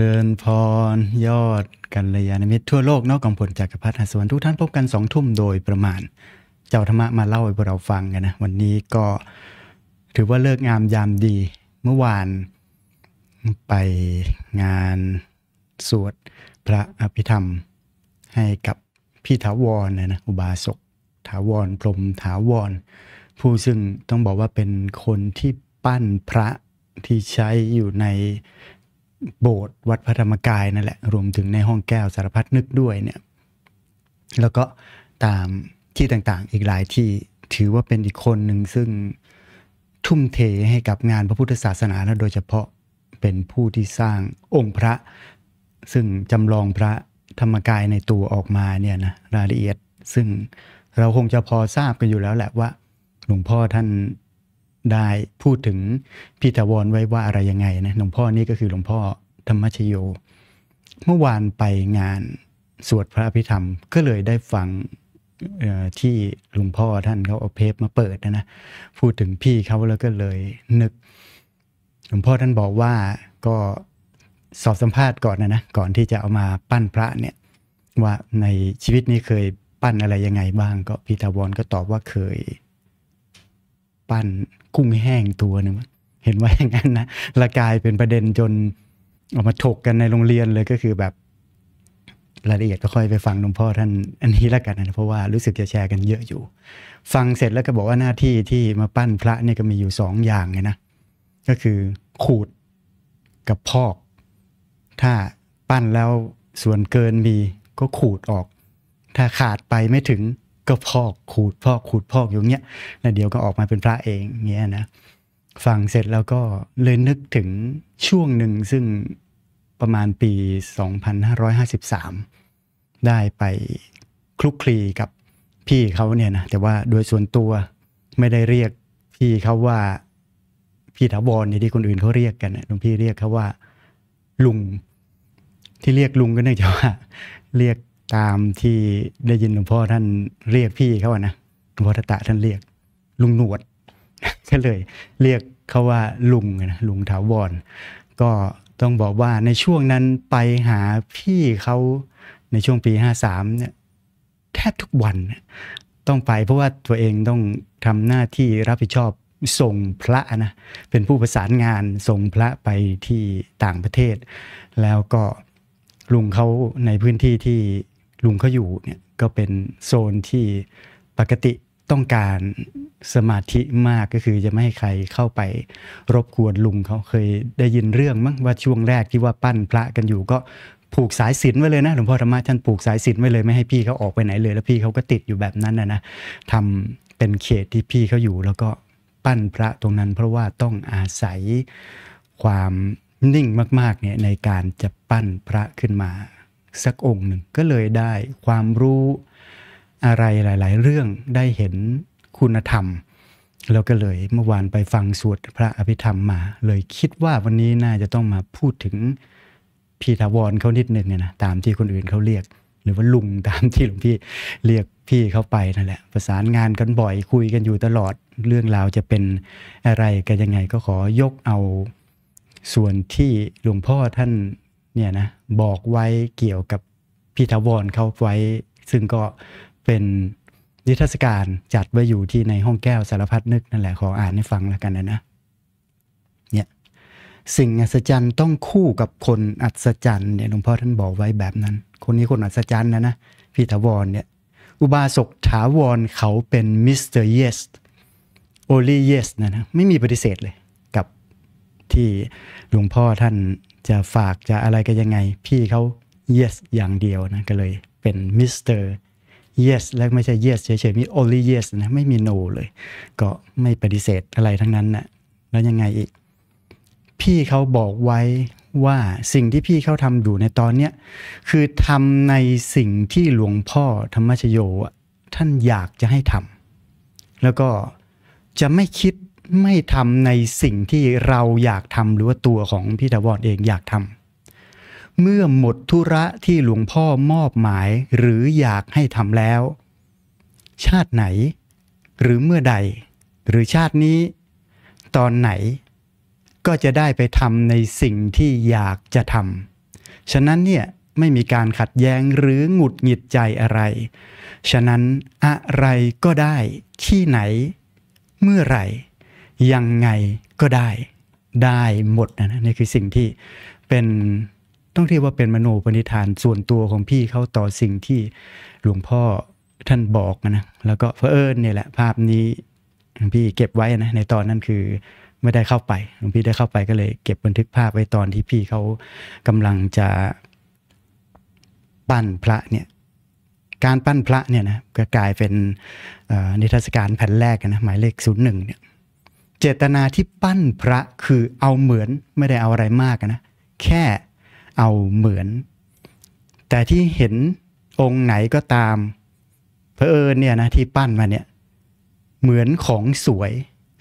ริญพรยอดกัลยาณมิตร ทั่วโลกนอกกองผลจักรพัฒนัสวรรทุกท่านพบกันสองทุ่มโดยประมาณ เจ้าธรรมะมาเล่าให้พวกเราฟังกันนะ วันนี้ก็ถือว่าเลิกงามยามดีเมื่อวานไปงานสวดพระอภิธรรมให้กับพี่ถาวรนะนะอุบาสกถาวร พรมถาวร ผู้ซึ่งต้องบอกว่าเป็นคนที่ปั้นพระที่ใช้อยู่ในโบสถ์วัดพระธรรมกายนั่นแหละ รวมถึงในห้องแก้วสารพัดนึกด้วยเนี่ยแล้วก็ตามที่ต่างๆ อีกหลายที่ถือว่าเป็นอีกคนหนึ่งซึ่งทุ่มเทให้กับงานพระพุทธศาสนาและโดยเฉพาะเป็นผู้ที่สร้างองค์พระ ซึ่งจำลองพระธรรมกายในตัวออกมาเนี่ยนะ รายละเอียดซึ่งเราคงจะพอทราบกันอยู่แล้วแหละว่าหลวงพ่อท่านได้พูดถึงพี่ถาวรไว้ว่าอะไรยังไงนะหลวงพ่อนี่ก็คือหลวงพ่อธรรมชโยเมื่อวานไปงานสวดพระอภิธรรม ก็เลยได้ฟังที่หลวงพ่อท่านเขาเอาเพปมาเปิดนะนะพูดถึงพี่เขาแล้วก็เลยนึก หลวงพ่อท่านบอกว่าก็สอบสัมภาษณ์ก่อนนะนะก่อนที่จะเอามาปั้นพระเนี่ยว่าในชีวิตนี้เคยปั้นอะไรยังไงบ้างก็พีตาวรก็ตอบว่าเคยปั้นกุ้งแห้งตัวหนึ่งเห็นว่าอย่างนั้นนะละกายเป็นประเด็นจนออกมาถกกันในโรงเรียนเลยก็คือแบบรายละเอียดก็ค่อยไปฟังหลวงพ่อท่านอันนี้ละกันนะเพราะว่ารู้สึกจะแชร์กันเยอะอยู่ ฟังเสร็จแล้วก็บอกว่าหน้าที่ที่มาปั้นพระนี่ก็มีอยู่สองอย่างไงนะ ก็คือขูดกับพอก ถ้าปั้นแล้วส่วนเกินมีก็ขูดออก ถ้าขาดไปไม่ถึงก็พอกขูดพอกขูดพอกอยู่เงี้ยแล้วเดี๋ยวก็ออกมาเป็นพระเองเงี้ยนะฟังเสร็จแล้วก็เลยนึกถึงช่วงหนึ่งซึ่งประมาณปี 2553 ได้ไปคลุกคลีกับพี่เขาเนี่ยนะ แต่ว่าโดยส่วนตัวไม่ได้เรียกพี่เขาว่า พี่ถาวรในที่คนอื่นเขาเรียกกันหลวงพี่เรียกเขาว่าลุงที่เรียกลุงก็เนื่องจากว่าเรียกตามที่ได้ยินหลวงพ่อท่านเรียกพี่เขาอะนะหลวงพ่อตะท่านเรียกลุงหนวดก็เลย เรียกเขาว่าลุงนะลุงถาวร ก็ต้องบอกว่าในช่วงนั้นไปหาพี่เขาในช่วงปีห้าสามเนี่ยแทบทุกวันต้องไปเพราะว่าตัวเองต้องทำหน้าที่รับผิดชอบส่งพระนะ เป็นผู้ประสานงานส่งพระไปที่ต่างประเทศ แล้วก็ลุงเขาในพื้นที่ที่ลุงเขาอยู่เนี่ย ก็เป็นโซนที่ปกติต้องการสมาธิมากก็คือจะไม่ให้ใครเข้าไปรบกวนลุงเขาเคยได้ยินเรื่องมั้งว่าช่วงแรกที่ว่าปั้นพระกันอยู่ก็ผูกสายสินไว้เลยนะหลวงพ่อธรรมะท่านผูกสายสินไว้เลย ไม่ให้พี่เขาออกไปไหนเลยแล้ว พี่เขาก็ติดอยู่แบบนั้นนะนะทำเป็นเขตที่พี่เขาอยู่แล้วก็ปั้นพระตรงนั้นเพราะว่าต้องอาศัยความนิ่งมากๆเนี่ยในการจะปั้นพระขึ้นมาสักองค์หนึ่งก็เลยได้ความรู้อะไรหลาย ๆ เรื่องได้เห็นคุณธรรม แล้วก็เลยเมื่อวานไปฟังสวดพระอภิธรรมมา เลยคิดว่าวันนี้น่าจะต้องมาพูดถึงพีทาวรเขานิดนึงเนี่ยนะตามที่คนอื่นเขาเรียก หรือว่าลุงตามที่หลวงพี่เรียกพี่เขาไปนั่นแหละประสานงานกันบ่อยคุยกันอยู่ตลอดเรื่องราวจะเป็นอะไรกันยังไงก็ขอยกเอาส่วนที่หลวงพ่อท่านเนี่ยนะบอกไว้เกี่ยวกับพิทวรเขาไว้ ซึ่งก็เป็นนิทรรศการจัดไว้อยู่ที่ในห้องแก้วสารพัดนึก นั่นแหละขออ่านให้ฟังแล้วกันนะนะเนี่ยสิ่งอัศจรรย์ต้องคู่กับคนอัศจรรย์เนี่ยหลวงพ่อท่านบอกไว้แบบนั้น คนนี้คนอัศจรรย์นะนะพิทวรเนี่ย อุบาสกถาวรเขาเป็นมิสเตอร์เยสโอลีเยสนะนะไม่มีปฏิเสธเลยกับที่หลวงพ่อท่านจะฝากจะอะไรกันยังไงพี่เขา yes อย่างเดียวนะก็เลยเป็นมิสเตอร์ yes และไม่ใช่ yes เฉยๆมี only yes นะไม่มี no เลย ก็ไม่ปฏิเสธอะไรทั้งนั้นนะ่ะแล้วยังไงอีก พี่เขาบอกไว้ว่าสิ่งที่พี่เขาทำอยู่ในตอนเนี้ยคือทำในสิ่งที่หลวงพ่อธรรมชโย ท่านอยากจะให้ทำแล้วก็จะไม่คิดไม่ทำในสิ่งที่เราอยากทำหรือว่าตัวของพี่ถาวรเองอยากทำ เมื่อหมดธุระที่หลวงพ่อมอบหมายหรืออยากให้ทำแล้ว ชาติไหน หรือเมื่อใด หรือชาตินี้ ตอนไหนก็จะได้ไปทำในสิ่งที่อยากจะทำ ฉะนั้นเนี่ยไม่มีการขัดแย้ง หรือหงุดหงิดใจอะไร ฉะนั้นอะไรก็ได้ที่ไหนเมื่อไหร่ยังไงก็ได้ได้หมดนะนี่คือสิ่งที่เป็นต้องเรียกว่าเป็นมโนปณิธานส่วนตัวของพี่เขาต่อสิ่งที่หลวงพ่อท่านบอกนะแล้วก็เพอเอิญเนี่ยแหละภาพนี้พี่เก็บไว้นะในตอนนั้นคือไม่ได้เข้าไปหลวงพี่ได้เข้าไปก็เลยเก็บบันทึกภาพไว้ตอนที่พี่เขากำลังจะปั้นพระเนี่ยการปั้นพระเนี่ยนะก็กลายเป็นนิทรรศการแผ่นแรกนะหมายเลขศูนย์หนึ่งเนี่ยเจตนาที่ปั้นพระคือเอาเหมือนไม่ได้เอาอะไรมากนะแค่เอาเหมือน แต่ที่เห็นองค์ไหนก็ตามเพอเอิญเนี่ยนะที่ปั้นมาเนี่ย เหมือนของสวย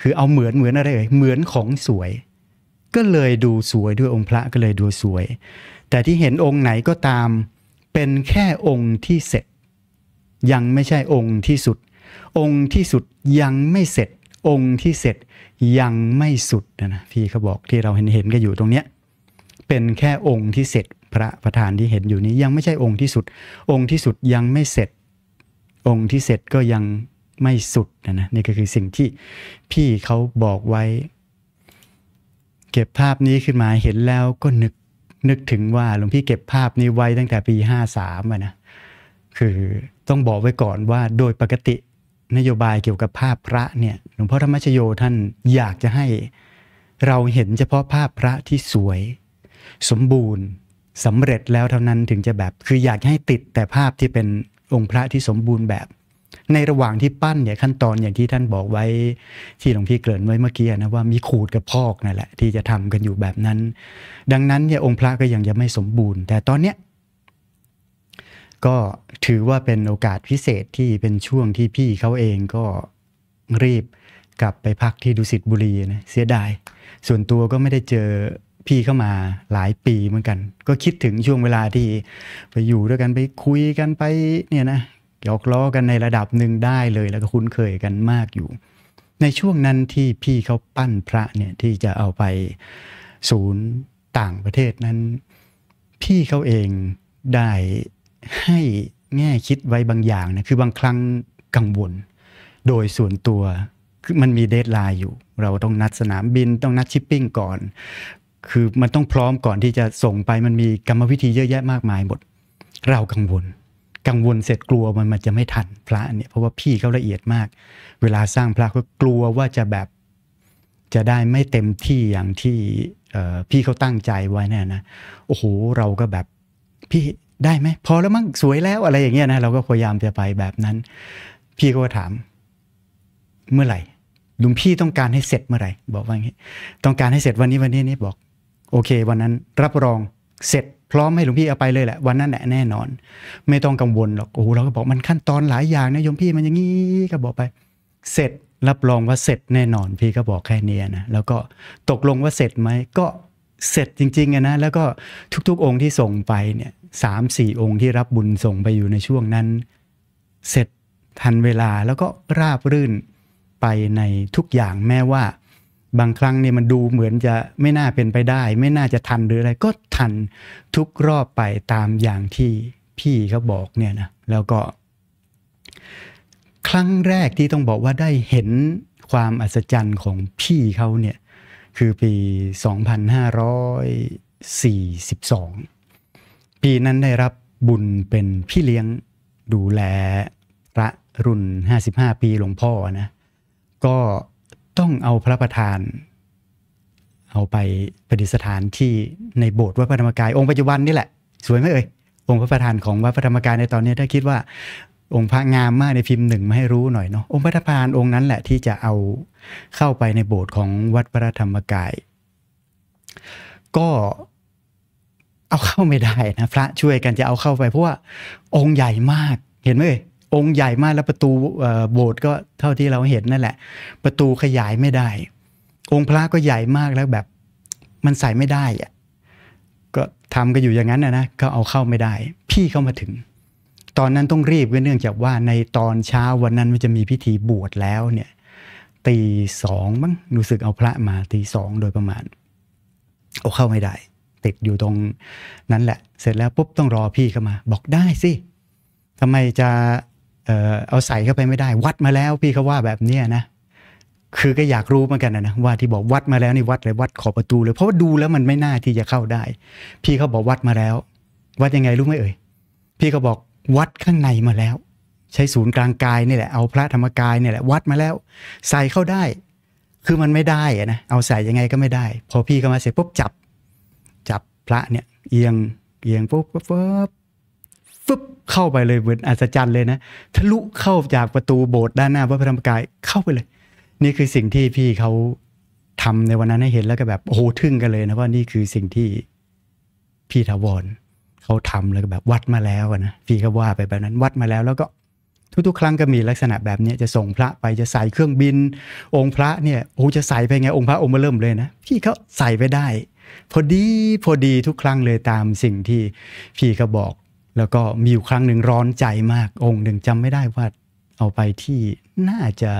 คือเอาเหมือนเหมือนอะไรเอ่ยเหมือนของสวย ก็เลยดูสวยด้วยองค์พระก็เลยดูสวย แต่ที่เห็นองค์ไหนก็ตามเป็นแค่องค์ที่เสร็จ ยังไม่ใช่องค์ที่สุด องค์ที่สุดยังไม่เสร็จองค์ที่เสร็จยังไม่สุดนะนะพี่เขาบอกที่เราเห็นเห็นก็อยู่ตรงเนี้ยเป็นแค่องค์ที่เสร็จพระประธานที่เห็นอยู่นี้ ยังไม่ใช่องค์ที่สุด องค์ที่สุดยังไม่เสร็จ องค์ที่เสร็จก็ยังไม่สุดนะนะนี่ก็คือสิ่งที่พี่เขาบอกไว้ เก็บภาพนี้ขึ้นมาเห็นแล้วก็นึกนึกถึงว่าหลวงพี่เก็บภาพนี้ไว้ตั้งแต่ปี 53าสามนะคือต้องบอกไว้ก่อนว่าโดยปกตินโยบายเกี่ยวกับภาพพระเนี่ยหลวงพ่อธรรมชโยท่านอยากจะให้เราเห็นเฉพาะภาพพระที่สวย สมบูรณ์สำเร็จแล้วเท่านั้นถึงจะแบบคืออยากให้ติดแต่ภาพที่เป็นองค์พระที่สมบูรณ์แบบ ในระหว่างที่ปั้นเนี่ยขั้นตอนอย่างที่ท่านบอกไว้ ที่หลวงพี่เกริ่นไว้เมื่อกี้นะว่ามีขูดกับพอกนั่นแหละ ที่จะทำกันอยู่แบบนั้น ดังนั้นเนี่ยองค์พระก็ยังจะไม่สมบูรณ์ แต่ตอนเนี้ยก็ถือว่าเป็นโอกาสพิเศษที่เป็นช่วงที่พี่เขาเองก็รีบกลับไปพักที่ดุสิตบุรีนะเสียดายส่วนตัวก็ไม่ได้เจอพี่เข้ามาหลายปีเหมือนกัน ก็คิดถึงช่วงเวลาที่ ไปอยู่ด้วยกันไปคุยกันไปเนี่ยนะหยอกล้อกันในระดับหนึ่งได้เลยแล้วก็คุ้นเคยกันมากอยู่ ในช่วงนั้นที่พี่เขาปั้นพระเนี่ยที่จะเอาไปศูนย์ต่างประเทศนั้น พี่เขาเองได้ให้แง่คิดไว้บางอย่างนะคือบางครั้งกังวล โดยส่วนตัวคือมันมีเดทไลน์อยู่ เราต้องนัดสนามบิน ต้องนัดชิปปิ้งก่อน คือมันต้องพร้อมก่อนที่จะส่งไปมันมีกรรมวิธีเยอะแยะมากมายหมด เรากังวล กังวลเสร็จกลัวมันมันจะไม่ทัน พระเนี่ย เพราะว่าพี่เขาละเอียดมาก เวลาสร้างพระก็กลัวว่าจะแบบจะได้ไม่เต็มที่อย่างที่พี่เขาตั้งใจไว้นี่นะโอ้โหเราก็แบบพี่ได้ไหมพอแล้วมั้ง สวยแล้วอะไรอย่างเงี้ยนะ เราก็พยายามจะไปแบบนั้น พี่ก็ถาม เมื่อไหร่ลุงพี่ต้องการให้เสร็จเมื่อไหร่ บอกว่าอย่างนี้ ต้องการให้เสร็จวันนี้วันนี้นี่บอก โอเควันนั้นรับรองเสร็จพร้อมให้หลวงพี่เอาไปเลยแหละวันนั้นแหละแน่นอน ไม่ต้องกังวลหรอกโอ้เราก็บอกมันขั้นตอนหลายอย่างนะโยมพี่มันอย่างงี้ ก็บอกไป เสร็จรับรองว่าเสร็จแน่นอน พี่ก็บอกแค่นี้นะแล้วก็ตกลงว่าเสร็จไหมก็เสร็จจริงๆนะแล้วก็ทุกๆองค์ที่ส่งไปเนี่ยสามสี่องค์ที่รับบุญส่งไปอยู่ในช่วงนั้น เสร็จทันเวลาแล้วก็ราบรื่นไปในทุกอย่างแม้ว่า บางครั้งเนี่ยมันดูเหมือนจะไม่น่าเป็นไปได้ไม่น่าจะทันหรืออะไรก็ทันทุกรอบไปตามอย่างที่พี่เขาบอกเนี่ยนะ แล้วก็ ครั้งแรกที่ต้องบอกว่าได้เห็นความอัศจรรย์ของพี่เขาเนี่ย คือปี 2542ปีนั้นได้รับบุญเป็นพี่เลี้ยงดูแลพระรุ่น 55 ปี หลวงพ่อนะ ก็ต้องเอาพระประธานเอาไปประดิษฐานที่ในโบสถ์วัดพระธรรมกาย องค์ปัจจุบันนี่แหละ สวยไหมเอ่ยองค์พระประธานของวัดพระธรรมกาย ในตอนนี้ ถ้าคิดว่าองค์พระงามมากในพิมพ์หนึ่งมาให้รู้หน่อยเนาะองค์พระประธานองค์นั้นแหละที่จะเอาเข้าไปในโบสถ์ของวัดพระธรรมกาย ก็เอาเข้าไม่ได้นะพระช่วยกันจะเอาเข้าไป เพราะว่าองค์ใหญ่มากเห็นไหมองค์ใหญ่มากแล้วประตูโบสถ์ก็เท่าที่เราเห็นนั่นแหละ ประตูขยายไม่ได้ องค์พระก็ใหญ่มากแล้วแบบมันใส่ไม่ได้อะก็ทำกันอยู่อย่างนั้นนะนะ ก็เอาเข้าไม่ได้ พี่เข้ามาถึง ตอนนั้นต้องรีบเนื่องจากว่าในตอนเช้าวันนั้นมันจะมีพิธีบวชแล้วเนี่ยตีสองบ้างรู้สึกเอาพระมาตีสองโดยประมาณ เอาเข้าไม่ได้ติดอยู่ตรงนั้นแหละ เสร็จแล้วปุ๊บต้องรอพี่เข้ามา บอกได้สิทำไมจะเอาใส่เข้าไปไม่ได้ วัดมาแล้ว พี่เขาว่าแบบเนี้นะ คือก็อยากรู้เหมือนกันนะว่าที่บอกวัดมาแล้วนี่วัดเลยวัดขอบประตูเลยเพราะว่าดูแล้วมันไม่น่าที่จะเข้าได้ พี่เขาบอกวัดมาแล้ว วัดยังไงรู้ไหมเอ่ยพี่เขาบอกวัดข้างในมาแล้ว ใช้ศูนย์กลางกายนี่แหละ เอาพระธรรมกายนี่แหละ วัดมาแล้ว ใส่เข้าได้คือมันไม่ได้นะเอาใส่ยังไงก็ไม่ได้ พอพี่เข้ามาเสร็จปุ๊บจับพระเนี่ยเอียงเอียงปุ๊บปุ๊บปุ๊บเข้าไปเลยเหมือนอัศจรรย์เลยนะ ทะลุเข้าจากประตูโบสถ์ด้านหน้าพระพรรมกายเข้าไปเลย นี่คือสิ่งที่พี่เขาทำในวันนั้นให้เห็นแล้วก็แบบโอ้โหทึ่งกันเลย นะว่านี่คือสิ่งที่พี่ทวรเขาทำแล้วก็แบบวัดมาแล้วนะพี่ก็ว่าไปแบบนั้น วัดมาแล้ว แล้วก็ทุกๆ ครั้งก็มีลักษณะแบบนี้จะส่งพระไปจะใส่เครื่องบินองค์พระเนี่ยโอ้จะใส่ไปไงองค์พระองค์มาเริ่มเลยนะ พี่เขาใส่ไปได้พอดีพอดีทุกครั้งเลยตามสิ่งที่พี่ก็บอก แล้วก็มีอยู่ครั้งหนึ่งร้อนใจมากองค์หนึ่งจำไม่ได้ว่าเอาไปที่น่าจะ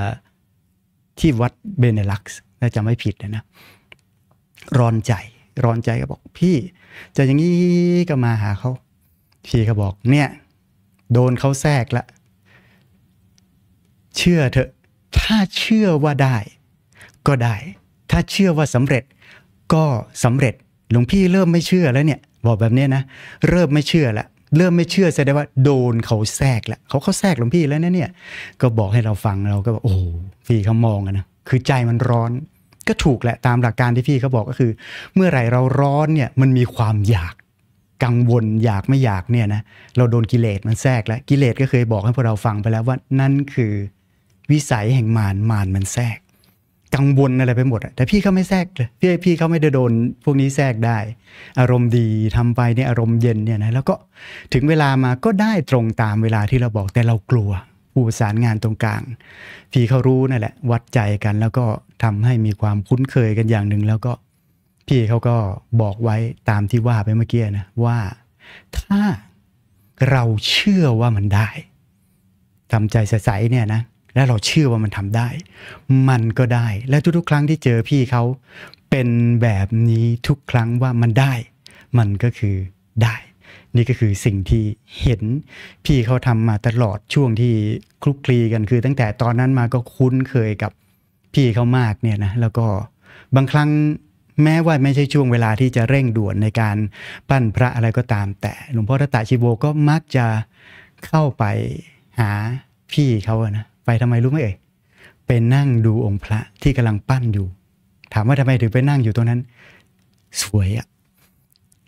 ที่วัดเบเนลักส์น่าจะไม่ผิดนะนะ ร้อนใจร้อนใจก็บอก พี่จะอย่างนี้ก็มาหาเขาพี่ก็บอกเนี่ยโดนเขาแทรกละเชื่อเถอะถ้าเชื่อว่าได้ก็ได้ ถ้าเชื่อว่าสำเร็จก็สำเร็จ หลวงพี่เริ่มไม่เชื่อแล้วเนี่ย บอกแบบนี้นะ เริ่มไม่เชื่อละเริ่มไม่เชื่อแสดงว่าโดนเขาแทรกแล้วเขาเขาแทรกหลวงพี่แล้วเนี่ย ก็บอกให้เราฟังเราก็บอกโอ้พี่เขามองนะ คือใจมันร้อน ก็ถูกแหละตามหลักการที่พี่เขาบอกก็คือ เมื่อไหร่เราร้อนเนี่ย มันมีความอยาก กังวลอยากไม่อยากเนี่ยนะ เราโดนกิเลสมันแทรกแล้วกิเลสก็เคยบอกให้พวกเราฟังไปแล้วว่านั่นคือ วิสัยแห่งมาร มารมันแทรกกังวลอะไรไปหมดอะแต่พี่เขาไม่แทรกเลยพี่พี่เขาไม่ได้โดน พวกนี้แทรกได้ อารมณ์ดีทำไปเนี่ยอารมณ์เย็นเนี่ยนะแล้วก็ถึงเวลามาก็ได้ตรงตามเวลาที่เราบอกแต่เรากลัวผู้ประสานงานตรงกลางพี่เขารู้นั่นแหละวัดใจกัน แล้วก็ทำให้มีความคุ้นเคยกันอย่างหนึ่งแล้วก็ พี่เขาก็บอกไว้ตามที่ว่าไปเมื่อกี้นะว่าถ้าเราเชื่อว่ามันได้ทำใจใสๆเนี่ยนะและเราเชื่อว่ามันทำได้ มันก็ได้ และทุกๆ ครั้งที่เจอพี่เขาเป็นแบบนี้ทุกครั้งว่ามันได้ มันก็คือได้ นี่ก็คือสิ่งที่เห็นพี่เขาทำมาตลอดช่วงที่ คลุกคลีกัน คือตั้งแต่ตอนนั้นมาก็คุ้นเคยกับพี่เขามากเนี่ยนะ แล้วก็บางครั้งแม้ว่าไม่ใช่ช่วงเวลาที่จะเร่งด่วนในการปั้นพระอะไรก็ตามแต่หลวงพ่อตัตชิโบก็มักจะเข้าไปหาพี่เขานะไปทำไมรู้ไหมเอ่ยไปนั่งดูองค์พระที่กำลังปั้นอยู่ ถามว่าทำไมถึงไปนั่งอยู่ตรงนั้น สวยอะ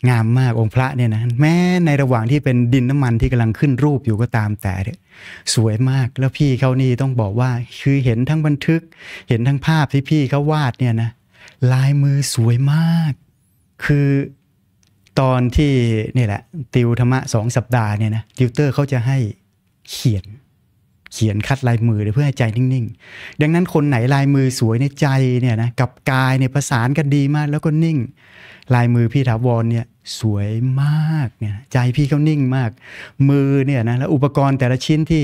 งามมากองค์พระเนี่ยนะ แม้ในระหว่างที่เป็นดินน้ำมันที่กำลังขึ้นรูปอยู่ก็ตามแต่เนี่ยสวยมาก แล้วพี่เขานี่ต้องบอกว่าคือเห็นทั้งบันทึก เห็นทั้งภาพที่พี่เขาวาดเนี่ยนะลายมือสวยมาก คือตอนที่นี่แหละติวธรรมะสองสัปดาห์เนี่ยนะติวเตอร์เขาจะให้เขียนเขียนคัดลายมือเพื่อให้ใจนิ่ง ๆ ดังนั้นคนไหนลายมือสวยในใจเนี่ยนะกับกายเนี่ยประสานกันดีมากแล้วก็นิ่ง ลายมือพี่ถาวรเนี่ยสวยมากเนี่ยใจพี่เขานิ่งมาก มือเนี่ยนะแล้วอุปกรณ์แต่ละชิ้นที่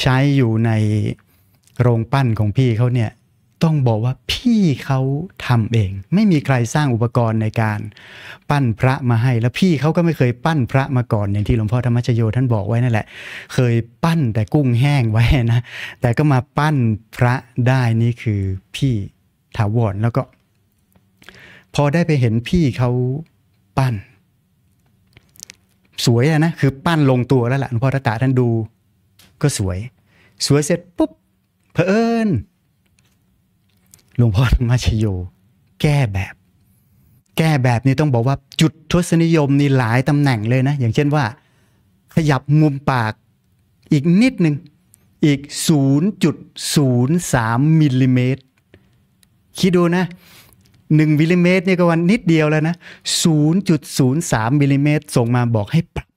ใช้อยู่ในโรงปั้นของพี่เขาเนี่ยต้องบอกว่าพี่เขาทำเอง ไม่มีใครสร้างอุปกรณ์ในการปั้นพระมาให้ แล้วพี่เขาก็ไม่เคยปั้นพระมาก่อนอย่างที่หลวงพ่อธรรมชโยท่านบอกไว้นั่นแหละเคยปั้นแต่กุ้งแห้งไว้นะ แต่ก็มาปั้นพระได้นี่คือพี่ถาวรแล้วก็ พอได้ไปเห็นพี่เขาปั้น สวยนะคือปั้นลงตัวแล้วแหละหลวงพ่อตาท่านดูก็สวย สวยเสร็จปุ๊บเพอเอิญหลวงพ่อธรรมชโย แก้แบบ แก้แบบนี้ต้องบอกว่าจุดทศนิยมนี่หลายตำแหน่งเลยนะ อย่างเช่นว่า ขยับมุมปากอีกนิดหนึ่งอีก 0.03 มิลลิเมตรคิดดูนะ 1มิลลิเมตรเนี่ยก็วันนิดเดียวแล้วนะ 0.03 มิลลิเมตรส่งมาบอกให้ปรับ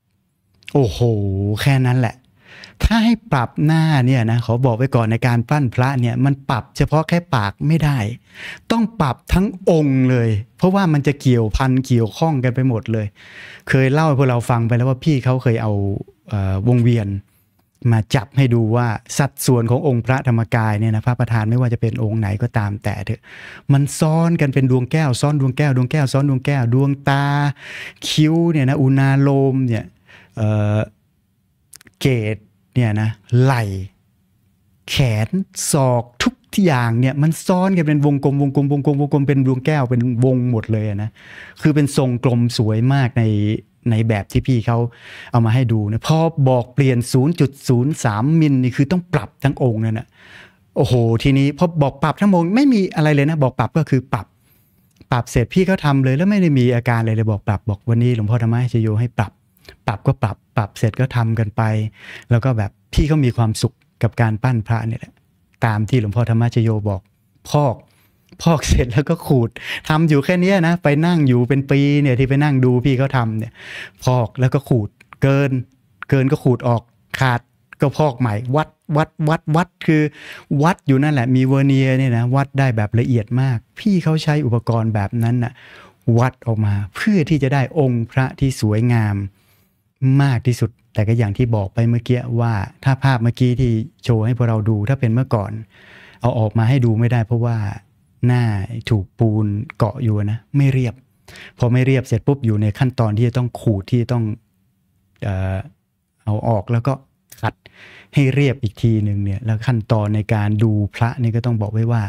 โอ้โห แค่นั้นแหละถ้าให้ปรับหน้าเนี่ยนะขอบอกไว้ก่อนในการปั้นพระเนี่ย มันปรับเฉพาะแค่ปากไม่ได้ ต้องปรับทั้งองค์เลย เพราะว่ามันจะเกี่ยวพันเกี่ยวข้องกันไปหมดเลย เคยเล่าให้พวกเราฟังไปแล้วว่าพี่เขาเคยเอาวงเวียน มาจับให้ดูว่าสัดส่วนขององค์พระธรรมกายเนี่ยนะพระประธานไม่ว่าจะเป็นองค์ไหนก็ตามแต่เถอะมันซ้อนกันเป็นดวงแก้วซ้อนดวงแก้วดวงแก้วซ้อนดวงแก้วดวงตา คิ้วเนี่ยนะอุณาโลมเนี่ยเกตเนี่ยนะไหลแขนศอกทุกที่อย่างเนี่ยมันซ้อนกันเป็นวงกลมวงกลมวงกลมวงกลมเป็นดวงแก้วเป็นวงหมดเลยนะ คือเป็นทรงกลมสวยมากในในแบบที่พี่เขาเอามาให้ดูนะพอบอกเปลี่ยน 0.03 มิลนี่คือต้องปรับทั้งองค์นั่นนะโอ้โหทีนี้พอบอกปรับทั้งองค์ไม่มีอะไรเลยนะ บอกปรับก็คือปรับปรับเสร็จพี่เขาทาเลย แล้วไม่ได้มีอาการอะไรเลยบอกปรับบอกวันนี้หลวงพ่อธรไมะชโยให้ปรับปรับก็ปรับ ปรับเสร็จก็ทำกันไป แล้วก็แบบพี่เขามีความสุขกับการปั้นพระเนี่แหละ ตามที่หลวงพ่อธรรมชโยบอก พอก พอกเสร็จแล้วก็ขูดทำอยู่แค่นี้นะ ไปนั่งอยู่เป็นปีเนี่ยที่ไปนั่งดูพี่เขาทาเนี่ย พอกแล้วก็ขูด เกิน เกินก็ขูดออก ขาดก็พอกใหม่ วัด วัด วัด วัดคือวัดอยู่นั่นแหละ มีเวอร์เนียเนี่ยนะวัดได้แบบละเอียดมาก พี่เขาใช้อุปกรณ์แบบนั้นนะ่ะวัดออกมาเพื่อที่จะได้องค์พระที่สวยงามมากที่สุด แต่ก็อย่างที่บอกไปเมื่อกี้ว่าถ้าภาพเมื่อกี้ที่โชว์ให้พวกเราดู ถ้าเป็นเมื่อก่อน เอาออกมาให้ดูไม่ได้ เพราะว่าหน้าถูกปูนเกาะอยู่นะไม่เรียบพอไม่เรียบเสร็จปุ๊บ อยู่ในขั้นตอนที่จะต้องขูดที่ต้องเอาออกแล้วก็ขัดให้เรียบอีกทีหนึ่งเนี่ยแล้วขั้นตอนในการดูพระนี่ก็ต้องบอกไว้ว่า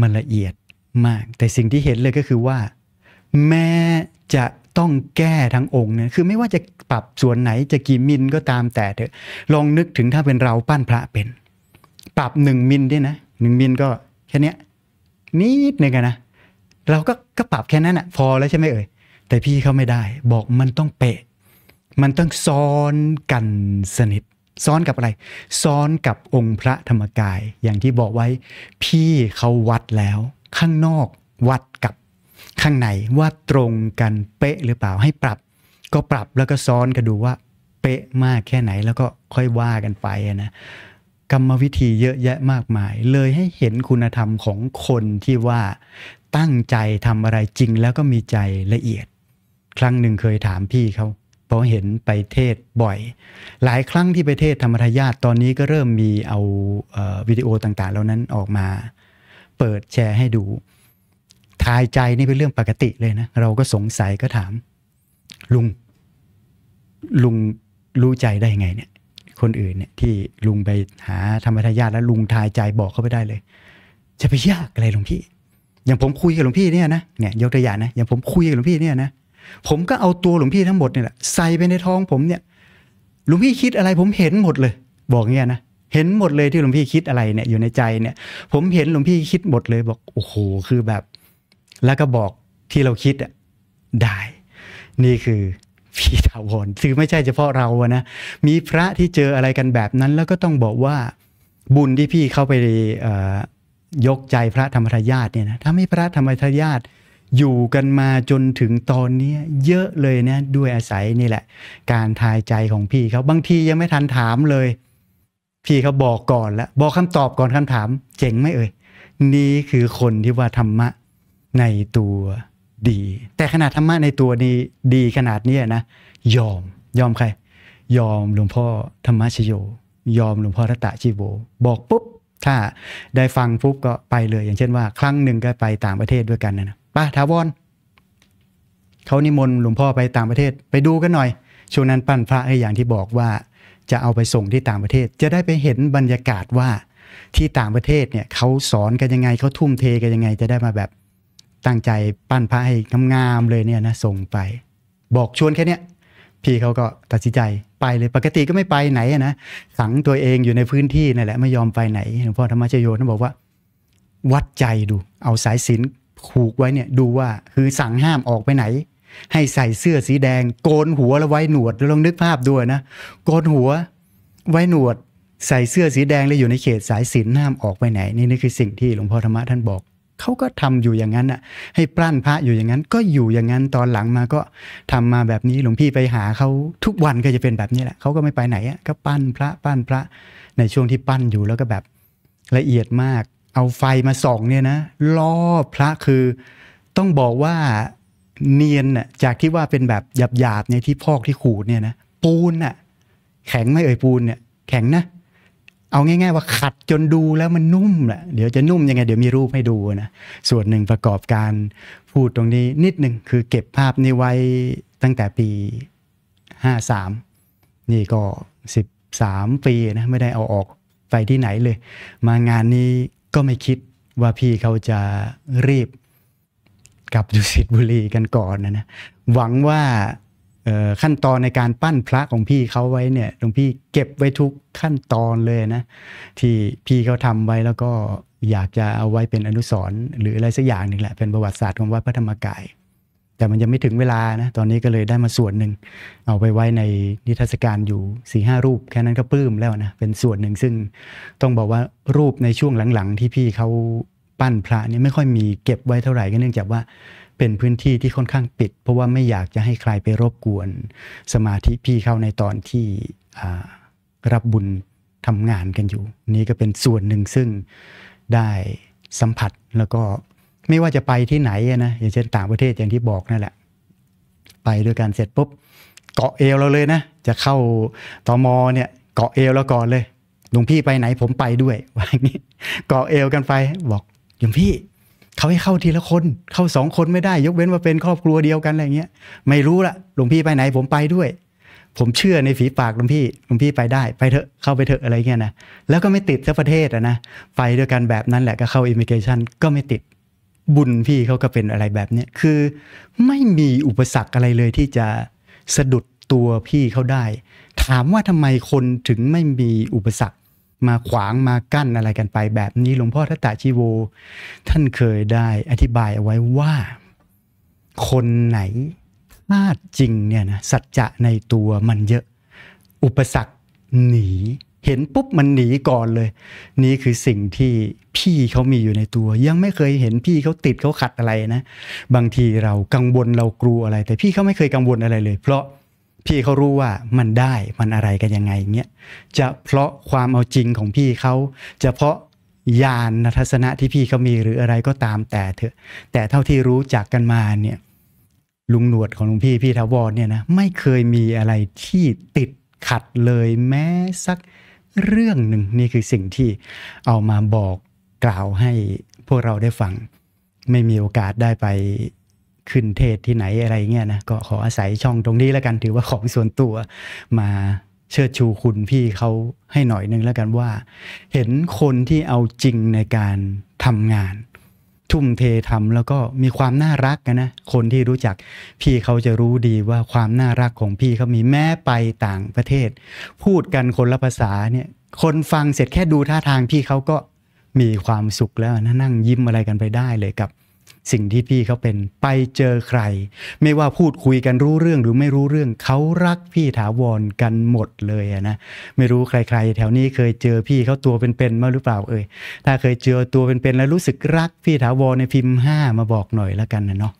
มันละเอียดมาก แต่สิ่งที่เห็นเลยก็คือว่าแม้จะต้องแก้ทั้งองค์เนี่ยคือไม่ว่าจะปรับส่วนไหนจะกี่มิลก็ตามแต่เถอะ ลองนึกถึงถ้าเป็นเราปั้นพระเป็น ปรับหนึ่งมิลด้วยนะหนึ่งมิลก็แค่นี้นิดนึงนะ เราก็ก็ปรับแค่นั้นอะพอแล้วใช่ไหมเอ่ย แต่พี่เขาไม่ได้บอกมันต้องเปะ มันต้องซ้อนกันสนิท ซ้อนกับอะไร ซ้อนกับองค์พระธรรมกายอย่างที่บอกไว้พี่เขาวัดแล้วข้างนอกวัดข้างในว่าตรงกันเป๊ะหรือเปล่าให้ปรับ ก็ปรับแล้วก็ซ้อนกันดูว่าเป๊ะมากแค่ไหนแล้วก็ค่อยว่ากันไปนะกรรมวิธีเยอะแยะมากมาย เลยให้เห็นคุณธรรมของคนที่ว่าตั้งใจทำอะไรจริง แล้วก็มีใจละเอียด ครั้งหนึ่งเคยถามพี่เขาเพราะเห็นไปเทศบ่อย หลายครั้งที่ไปเทศธรรมทายาตตอนนี้ก็เริ่มมีเอาวิดีโอต่างๆเหล่านั้นออกมา เปิดแชร์ให้ดูทายใจนี่เป็นเรื่องปกติเลยนะ เราก็สงสัยก็ถาม ลุง ลุงรู้ใจได้ไงเนี่ย คนอื่นเนี่ยที่ลุงไปหาธรรมทายาทแล้วลุงทายใจบอกเขาไปได้เลย จะไปยากอะไรหลวงพี่ อย่างผมคุยกับหลวงพี่เนี่ยนะ เนี่ยยกตัวอย่างนะอย่างผมคุยกับหลวงพี่เนี่ยนะ ผมก็เอาตัวหลวงพี่ทั้งหมดเนี่ยแหละใส่ไปในท้องผมเนี่ย หลวงพี่คิดอะไรผมเห็นหมดเลย บอกเงี้ยนะ เห็นหมดเลยที่หลวงพี่คิดอะไรเนี่ย อยู่ในใจเนี่ย ผมเห็นหลวงพี่คิดหมดเลย บอกโอ้โหคือแบบแล้วก็บอกที่เราคิดอ่ะได้ นี่คือพีถาวรคือไม่ใช่เฉพาะเราอะนะ มีพระที่เจออะไรกันแบบนั้น แล้วก็ต้องบอกว่าบุญที่พี่เข้าไปยกใจพระธรรมทายาทเนี่ยนะถ้าไม่พระธรรมทายาทอยู่กันมาจนถึงตอนนี้เยอะเลยนะด้วยอาศัยนี่แหละ การทายใจของพี่เขา บางทียังไม่ทันถามเลย พี่เขาบอกก่อนแล้วบอกคำตอบก่อนคำถาม เจ๋งไหมเอ่ย นี่คือคนที่ว่าธรรมะในตัวดี แต่ขนาดธรรมะในตัวดีดีขนาดนี้นะ ยอมยอมใคร ยอมหลวงพ่อธรรมชโย ยอมหลวงพ่อรัตชีโบ บอกปุ๊บ ถ้าได้ฟังปุ๊บก็ไปเลยอย่างเช่นว่าครั้งหนึ่งก็ไปต่างประเทศด้วยกันนะป้าทาวอนเขานิมนต์หลวงพ่อไปต่างประเทศ ไปดูกันหน่อยช่วงนั้นปั้นพระให้อย่างที่บอกว่า จะเอาไปส่งที่ต่างประเทศ จะได้ไปเห็นบรรยากาศว่าที่ต่างประเทศเนี่ยเขาสอนกันยังไงเขาทุ่มเทกันยังไงจะได้มาแบบตั้งใจปั้นพระให้งามๆเลยเนี่ยนะ ส่งไป บอกชวนแค่เนี้ย พี่เขาก็ตัดสินใจไปเลย ปกติก็ไม่ไปไหนนะขังตัวเองอยู่ในพื้นที่นั่นแหละไม่ยอมไปไหนหลวงพ่อธรรมชโยท่านบอกว่า วัดใจดู เอาสายศีลผูกไว้เนี่ยดูว่าคือสั่งห้ามออกไปไหน ให้ใส่เสื้อสีแดง โกนหัวแล้วไว้หนวดลองนึกภาพด้วยนะ โกนหัวไว้หนวดใส่เสื้อสีแดงแล้วอยู่ในเขตสายศีลห้ามออกไปไหน นี่นี่คือสิ่งที่หลวงพ่อธรรมะท่านบอกเขาก็ทำอยู่อย่างนั้นอ่ะให้ปลั้นพระอยู่อย่างนั้น ก็อยู่อย่างนั้นตอนหลังมาก็ทำมาแบบนี้หลวงพี่ไปหาเขาทุกวันก็จะเป็นแบบนี้แหละเขาก็ไม่ไปไหนอ่ะก็ปั้นพระปั้นพระในช่วงที่ปั้นอยู่แล้วก็แบบละเอียดมาก เอาไฟมาส่องเนี่ยนะล่อพระคือต้องบอกว่าเนียนน่ะจากที่ว่าเป็นแบบหยาบๆในที่พอกที่ขูดเนี่ยนะปูนน่ะแข็งไม่เอ่ยปูนเนี่ยแข็งนะเอาง่ายๆว่าขัดจนดูแล้วมันนุ่มแหละเดี๋ยวจะนุ่มยังไงเดี๋ยวมีรูปให้ดูนะส่วนหนึ่งประกอบการพูดตรงนี้นิดหนึ่งคือเก็บภาพนี้ไว้ตั้งแต่ปี 53 นี่ก็ 13 ปีนะไม่ได้เอาออกไปที่ไหนเลย มางานนี้ก็ไม่คิดว่าพี่เขาจะรีบกลับดุสิตบุรีกันก่อนนะนะหวังว่าขั้นตอนในการปั้นพระของพี่เขาไว้เนี่ยหลวงพี่เก็บไว้ทุกขั้นตอนเลยนะ ที่พี่เขาทำไว้แล้วก็อยากจะเอาไว้เป็นอนุสรณ์หรืออะไรสักอย่างหนึ่งแหละเป็นประวัติศาสตร์ของวัดพระธรรมกาย แต่มันยังไม่ถึงเวลานะ ตอนนี้ก็เลยได้มาส่วนหนึ่ง เอาไปไว้ในนิทรรศการอยู่4ีหรูปแค่นั้นก็ปลื้มแล้วนะ เป็นส่วนหนึ่งซึ่งต้องบอกว่ารูปในช่วงหลังๆที่พี่เขาปั้นพระนี่ไม่ค่อยมีเก็บไว้เท่าไหร่ก็เนื่องจากว่าเป็นพื้นที่ที่ค่อนข้างปิด เพราะว่าไม่อยากจะให้ใครไปรบกวน สมาธิพี่เข้าในตอนที่รับบุญทำงานกันอยู่ นี่ก็เป็นส่วนหนึ่งซึ่งได้สัมผัสแล้วก็ไม่ว่าจะไปที่ไหนนะอย่างเช่นต่างประเทศอย่างที่บอกนั่นแหละ ไปด้วยกันเสร็จปุ๊บเกาะเอวเราเลยนะ จะเข้าตอมอเนี่ย เกาะเอวเราก่อนเลยหลวงพี่ไปไหนผมไปด้วยว่างี้เกาะเอวกันไปบอกหลวงพี่เขาให้เข้าทีละคนเข้าสองคนไม่ได้ยกเว้นว่าเป็นครอบครัวเดียวกันอะไรเงี้ยไม่รู้ละหลวงพี่ไปไหนผมไปด้วย ผมเชื่อในฝีปากหลวงพี่หลวงพี่ไปได้ ไปเถอะเข้าไปเถอะอะไรเงี้ยนะแล้วก็ไม่ติดทั้งประเทศอะนะไปด้วยกันแบบนั้นแหละก็เข้าอิมิเกชันก็ไม่ติดบุญพี่เขาก็เป็นอะไรแบบเนี้ยคือไม่มีอุปสรรคอะไรเลยที่จะสะดุดตัวพี่เขาได้ ถามว่าทำไมคนถึงไม่มีอุปสรรคมาขวางมากั้นอะไรกันไปแบบนี้หลวงพ่อทัตตะชีโวท่านเคยได้อธิบายเอาไว้ว่า คนไหนลาดจริงเนี่ยนะสัจจะในตัวมันเยอะ อุปสรรคหนี เห็นปุ๊บ มันหนีก่อนเลย นี่คือสิ่งที่พี่เขามีอยู่ในตัว ยังไม่เคยเห็นพี่เขาติดเขาขัดอะไรนะ บางทีเรากังวลเรากลัวอะไร แต่พี่เขาไม่เคยกังวลอะไรเลย เพราะพี่เขารู้ว่ามันได้มันอะไรกันยังไงเงี้ย จะเพราะความเอาจริงของพี่เขา จะเพราะญาณทัศนะที่พี่เขามีหรืออะไรก็ตามแต่เถอะ แต่เท่าที่รู้จักกันมาเนี่ยลุงหนวดของลุงพี่พี่ทวรเนี่ยนะไม่เคยมีอะไรที่ติดขัดเลยแม้สักเรื่องหนึ่งนี่คือสิ่งที่เอามาบอกกล่าวให้พวกเราได้ฟัง ไม่มีโอกาสได้ไปขึ้นเทศที่ไหนอะไรเงี้ยนะก็ขออาศัยช่องตรงนี้แล้วกันถือว่าของส่วนตัวมาเชิดชูคุณพี่เขาให้หน่อยนึงแล้วกันว่า เห็นคนที่เอาจริงในการทำงาน ทุ่มเททำแล้วก็มีความน่ารักนะ คนที่รู้จักพี่เขาจะรู้ดีว่าความน่ารักของพี่เขามีแม้ไปต่างประเทศ พูดกันคนละภาษาเนี่ยคนฟังเสร็จแค่ดูท่าทางพี่เขาก็มีความสุขแล้วนะนั่งยิ้มอะไรกันไปได้เลยกับสิ่งที่พี่เขาเป็นไปเจอใคร ไม่ว่าพูดคุยกันรู้เรื่องหรือไม่รู้เรื่องเขารักพี่ถาวรกันหมดเลยนะไม่รู้ใคร ๆ แถวนี้เคยเจอพี่เขาตัวเป็นๆมาหรือเปล่าเอ่ยถ้าเคยเจอตัวเป็นๆแล้วรู้สึกรักพี่ถาวรในพิมพ์ห้ามาบอกหน่อยแล้วกันนะเนาะ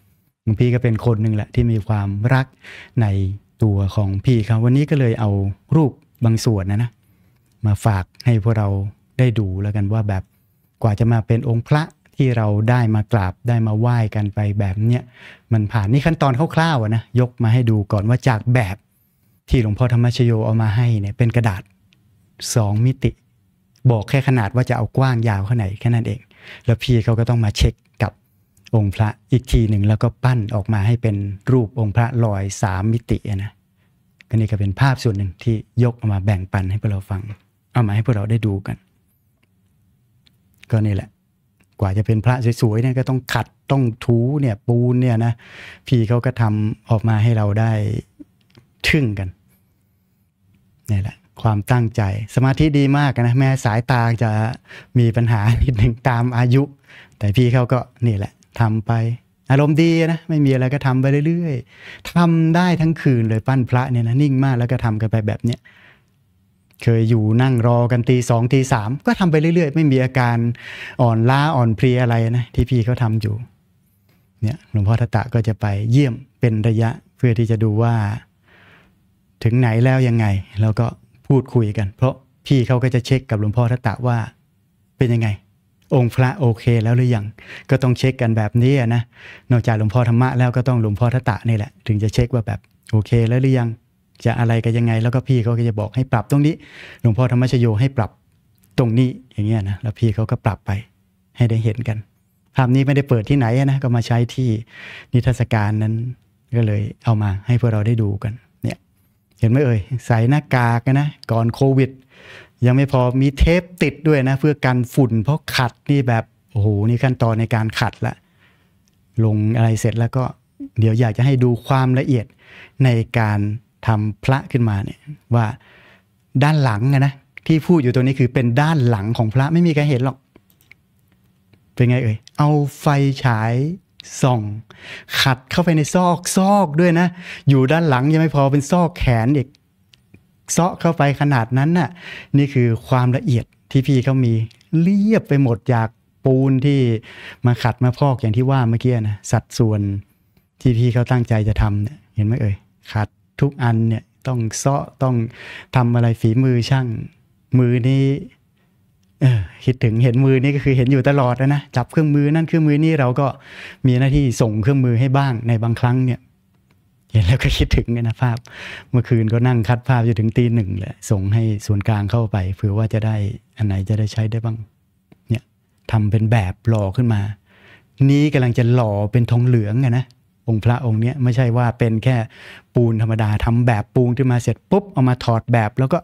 พี่ก็เป็นคนหนึ่งแหละที่มีความรักในตัวของพี่เขาวันนี้ก็เลยเอารูปบางส่วนนะนะ มาฝากให้พวกเราได้ดูแล้วกันว่าแบบกว่าจะมาเป็นองค์พระที่เราได้มากราบได้มาไหว้กันไปแบบเนี้ยมันผ่านนี่ขั้นตอนคร่าวๆนะยกมาให้ดูก่อนว่าจากแบบที่หลวงพ่อธรรมชโยเอามาให้เนี่ยเป็นกระดาษ 2 มิติ บอกแค่ขนาดว่าจะเอากว้างยาวแค่ไหนแค่นั้นเอง แล้วพี่เขาก็ต้องมาเช็คกับองค์พระอีกทีหนึ่งแล้วก็ปั้นออกมาให้เป็นรูปองค์พระลอย 3 มิตินะก็นี่ก็เป็นภาพส่วนหนึ่งที่ยกออกมาแบ่งปันให้พวกเราฟังเอามาให้พวกเราได้ดูกัน ก็นี่แหละกว่าจะเป็นพระสวยๆเนี่ยก็ต้องขัดต้องถูเนี่ยปูนเนี่ยนะพี่เขาก็ทำออกมาให้เราได้ทึ่งกันนี่แหละความตั้งใจสมาธิดีมากนะแม้สายตาจะมีปัญหานิดหนึ่งตามอายุ แต่พี่เขาก็นี่แหละทำไปอารมณ์ดีนะไม่มีอะไรก็ทำไปเรื่อย ๆทำได้ทั้งคืนเลย ปั้นพระเนี่ยนะนิ่งมาก แล้วก็ทำกันไปแบบเนี้ยเคยอยู่นั่งรอกันตีสองตีสามก็ทำไปเรื่อยๆ ไม่มีอาการอ่อนล้าอ่อนเพลียอะไรนะที่พี่เขาทำอยู่เนี่ยหลวงพ่อทตะก็จะไปเยี่ยมเป็นระยะเพื่อที่จะดูว่า ถึงไหนแล้วยังไง แล้วก็พูดคุยกันเพราะพี่เขาก็จะเช็คกับหลวงพ่อทตะว่า เป็นยังไง องค์พระโอเคแล้วหรือยังก็ต้องเช็คกันแบบนี้นะนอกจากหลวงพ่อธรรมะแล้วก็ต้องหลวงพ่อทตะนี่แหละ ถึงจะเช็คว่าแบบโอเค แล้วหรือยังจะอะไรกันยังไงแล้วก็พี่เขาก็จะบอกให้ปรับตรงนี้ หลวงพ่อธรรมชโยให้ปรับตรงนี้อย่างเงี้ยนะแล้วพี่เขาก็ปรับไปให้ได้เห็นกัน ภาพนี้ไม่ได้เปิดที่ไหนนะ ก็มาใช้ที่นิทรรศการนั้นก็เลยเอามาให้พวกเราได้ดูกัน เนี่ย เห็นไหมเอ่ยใส่หน้ากากนะ ก่อนโควิด ยังไม่พอมีเทปติดด้วยนะเพื่อกันฝุ่นเพราะขัดนี่แบบโอ้โหนี่ขั้นตอนในการขัดละ ลงอะไรเสร็จแล้วก็เดี๋ยวอยากจะให้ดูความละเอียดในการทำพระขึ้นมาเนี่ยว่าด้านหลังนะ ที่พูดอยู่ตัวนี้คือเป็นด้านหลังของพระไม่มีใครเห็นหรอกเป็นไงเอ่ยเอาไฟฉายส่อง ขัดเข้าไปในซอกซอกด้วยนะอยู่ด้านหลังยังไม่พอเป็นซอกแขนอีกซอกเข้าไปขนาดนั้นน่ะนี่คือความละเอียดที่พี่เขามีเรียบไปหมดจากปูนที่มาขัดมาพอกอย่างที่ว่าเมื่อกี้นะสัดส่วนที่พี่เขาตั้งใจจะทำเนี่ยเห็นไหมเอ่ยขัดทุกอันเนี่ยต้องเซาะต้องทำอะไรฝีมือช่างมือนี้คิดถึงเห็นมือนี่ก็คือเห็นอยู่ตลอดนะนะจับเครื่องมือนั่นเครื่องมือนี่เราก็มีหน้าที่ส่งเครื่องมือให้บ้าง ในบางครั้งเนี่ยเห็นแล้วก็คิดถึงนะภาพ เมื่อคืนก็นั่งคัดภาพอยู่ถึงตีหนึ่งแหละส่งให้ส่วนกลางเข้าไปเผื่อว่าจะได้อันไหนจะได้ใช้ได้บ้างเนี่ยทำเป็นแบบหล่อขึ้นมา นี้กำลังจะหล่อเป็นทองเหลืองไงนะองค์พระองค์เนี้ยไม่ใช่ว่าเป็นแค่ปูนธรรมดาทำแบบปูนที่มาเสร็จปุ๊บเอามาถอดแบบ แล้วก็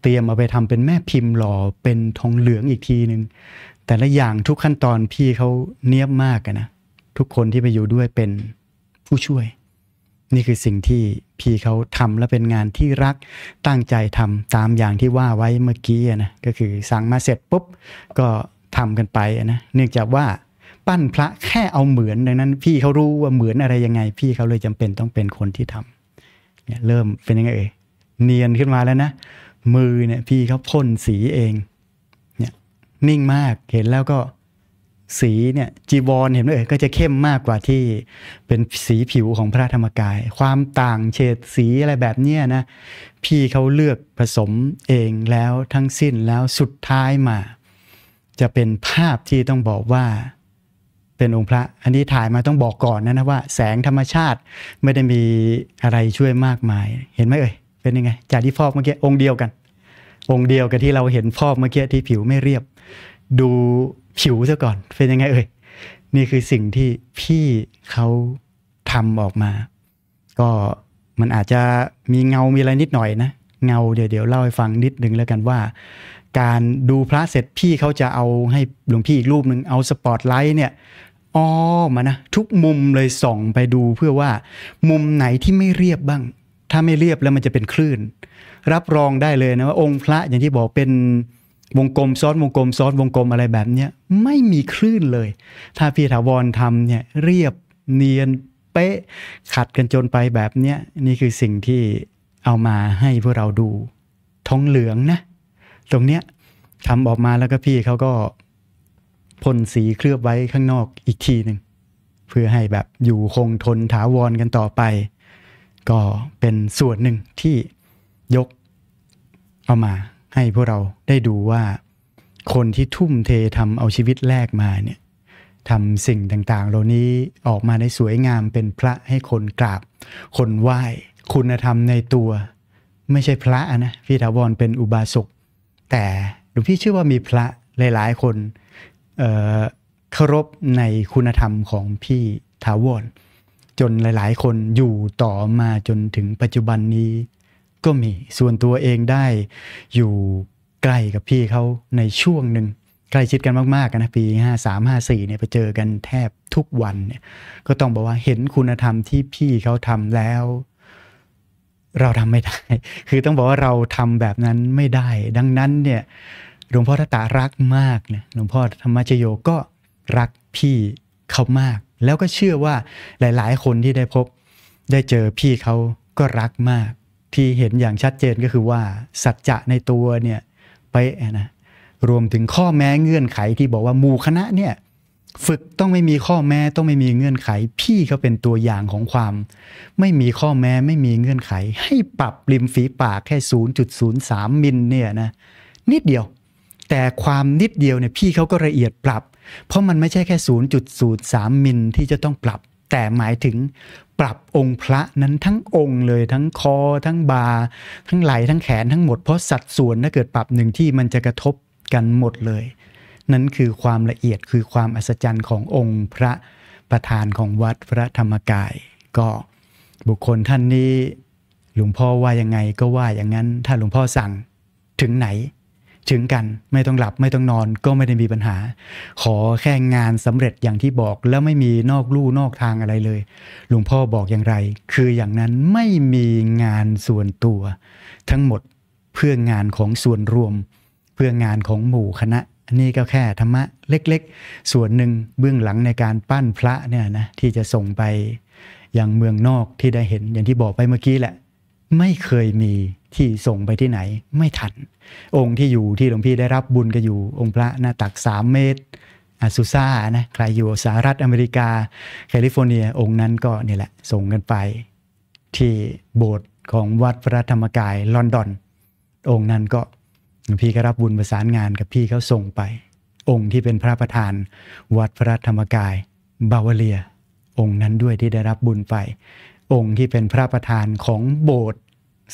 เตรียมเอาไปทำเป็นแม่พิมพ์หล่อเป็นทองเหลืองอีกทีหนึ่งแต่ละอย่างทุกขั้นตอนพี่เขาเนียบมากนะทุกคนที่ไปอยู่ด้วยเป็นผู้ช่วย นี่คือสิ่งที่พี่เขาทำและเป็นงานที่รักตั้งใจทำตามอย่างที่ว่าไว้เมื่อกี้นะก็คือสั่งมาเสร็จปุ๊บก็ทำกันไปนะเนื่องจากว่าปั้นพระแค่เอาเหมือนดังนั้นพี่เขารู้ว่าเหมือนอะไรยังไง พี่เขาเลยจำเป็นต้องเป็นคนที่ทำเนี่ยเริ่มเป็นยังไงเอ่ยเนียนขึ้นมาแล้วนะ มือเนี่ยพี่เขาพ่นสีเองเนี่ยนิ่งมากเห็นแล้วก็สีเนี่ยจีวรเห็นไหมเอ่ยก็จะเข้มมากกว่าที่เป็นสีผิวของพระธรรมกาย ความต่างเฉดสีอะไรแบบเนี้ยนะพี่เขาเลือกผสมเองแล้วทั้งสิ้นแล้วสุดท้ายมา จะเป็นภาพที่ต้องบอกว่าเป็นองค์พระอันนี้ถ่ายมาต้องบอกก่อนนะนะว่าแสงธรรมชาติไม่ได้มีอะไรช่วยมากมาย เห็นไหมเอ่ยเป็นยังไง จากที่ฟอกเมื่อกี้องค์เดียวกัน องค์เดียวกับที่เราเห็นฟอกเมื่อกี้ที่ผิวไม่เรียบ ดูผิวซะก่อนเป็นยังไง เอ่ยนี่คือสิ่งที่พี่เขาทำออกมา ก็มันอาจจะมีเงา มีอะไรนิดหน่อยนะเงาเดี๋ยวเดี๋ยวเล่าให้ฟังนิดนึงแล้วกันว่าการดูพระเสร็จพี่เขาจะเอาให้หลวงพี่อีกรูปหนึ่งเอาสปอตไลท์เนี่ยอ้อมานะทุกมุมเลยส่องไปดูเพื่อว่ามุมไหนที่ไม่เรียบบ้าง ถ้าไม่เรียบแล้วมันจะเป็นคลื่น รับรองได้เลยนะ ว่าองค์พระ อย่างที่บอกเป็นวงกลมซ้อน วงกลมซ้อนวงกลมอะไรแบบเนี้ย ไม่มีคลื่นเลย ถ้าพี่ถาวรทำเนี่ยเรียบเนียนเป๊ะขัดกันจนไปแบบเนี้ยนี่คือสิ่งที่เอามาให้พวกเราดูทองเหลืองนะตรงเนี้ยทำออกมาแล้วก็พี่เขาก็พ่นสีเคลือบไว้ข้างนอกอีกทีหนึ่งเพื่อให้แบบอยู่คงทนถาวรกันต่อไป ก็เป็นส่วนหนึ่งที่ยกเอามาให้พวกเราได้ดูว่า คนที่ทุ่มเททำเอาชีวิตแลกมาเนี่ยทำสิ่งต่าง ๆ เหล่านี้ออกมาได้สวยงามเป็นพระให้คนกราบ คนไหว้ คุณธรรมในตัว ไม่ใช่พระนะ พี่ถาวรเป็นอุบาสกแต่หลวงพี่เชื่อว่ามีพระหลาย ๆ คนเคารพในคุณธรรมของพี่ทาวนจนหลาย ๆ คนอยู่ต่อมาจนถึงปัจจุบันนี้ก็มีส่วนตัวเองได้อยู่ใกล้กับพี่เขาในช่วงหนึ่งใกล้ชิดกันมากๆนะ ปี 53 54เนี่ยไปเจอกันแทบทุกวันเนี่ยก็ต้องบอกว่าเห็นคุณธรรมที่พี่เขาทำแล้วเราทำไม่ได้ คือต้องบอกว่าเราทำแบบนั้นไม่ได้ ดังนั้นเนี่ยหลวงพ่อทตารักมากเนี่ยหลวงพ่อธรรมชโยก็รักพี่เขามาก แล้วก็เชื่อว่าหลาย ๆ คนที่ได้พบได้เจอพี่เขาก็รักมาก ที่เห็นอย่างชัดเจนก็คือว่า สัจจะในตัวเนี่ยไปนะ รวมถึงข้อแม้เงื่อนไขที่บอกว่าหมู่คณะเนี่ยฝึกต้องไม่มีข้อแม้ ต้องไม่มีเงื่อนไข พี่เขาเป็นตัวอย่างของความ ไม่มีข้อแม้ ไม่มีเงื่อนไข ให้ปรับริมฝีปากแค่ 0.03 มิลเนี่ยนะนิดเดียว แต่ความนิดเดียวเนี่ยพี่เขาก็ละเอียดปรับ เพราะมันไม่ใช่แค่ 0.03มิลที่จะต้องปรับ แต่หมายถึงปรับองค์พระนั้นทั้งองค์เลยทั้งคอทั้งบาทั้งไหล่ทั้งแขนทั้งหมดเพราะสัดส่วนถ้าเกิดปรับหนึ่งที่มันจะกระทบกันหมดเลยนั่นคือความละเอียดคือความอัศจรรย์ขององค์พระประธานของวัดพระธรรมกาย ก็บุคคลท่านนี้หลวงพ่อว่ายังไงก็ว่าอย่างนั้นถ้าหลวงพ่อสั่งถึงไหน ถึงกันไม่ต้องหลับไม่ต้องนอนก็ไม่ได้มีปัญหา ขอแค่งานสำเร็จอย่างที่บอกแล้วไม่มีนอกลู่นอกทางอะไรเลย หลวงพ่อบอกอย่างไร คืออย่างนั้นไม่มีงานส่วนตัว ทั้งหมดเพื่องานของส่วนรวม เพื่องานของหมู่คณะอันนี้ก็แค่ธรรมะเล็กๆ ส่วนหนึ่งเบื้องหลังในการปั้นพระเนี่ยนะที่จะส่งไปยังเมืองนอกที่ได้เห็นอย่างที่บอกไปเมื่อกี้แหละ ไม่เคยมีที่ส่งไปที่ไหนไม่ทันองค์ที่อยู่ที่หลวงพี่ได้รับบุญก็อยู่องค์พระหน้าตักสามเมตรอาซูซ่านะใครอยู่สหรัฐอเมริกา แคลิฟอร์เนียองค์นั้นก็นี่แหละ ส่งกันไป ที่โบสถ์ของวัดพระธรรมกายลอนดอนองค์นั้นก็พี่ก็รับบุญประสานงานกับพี่เขาส่งไป องค์ที่เป็นพระประธาน วัดพระธรรมกายบาวเลีย องค์นั้นด้วยที่ได้รับบุญไป องค์ที่เป็นพระประธานของโบสถ์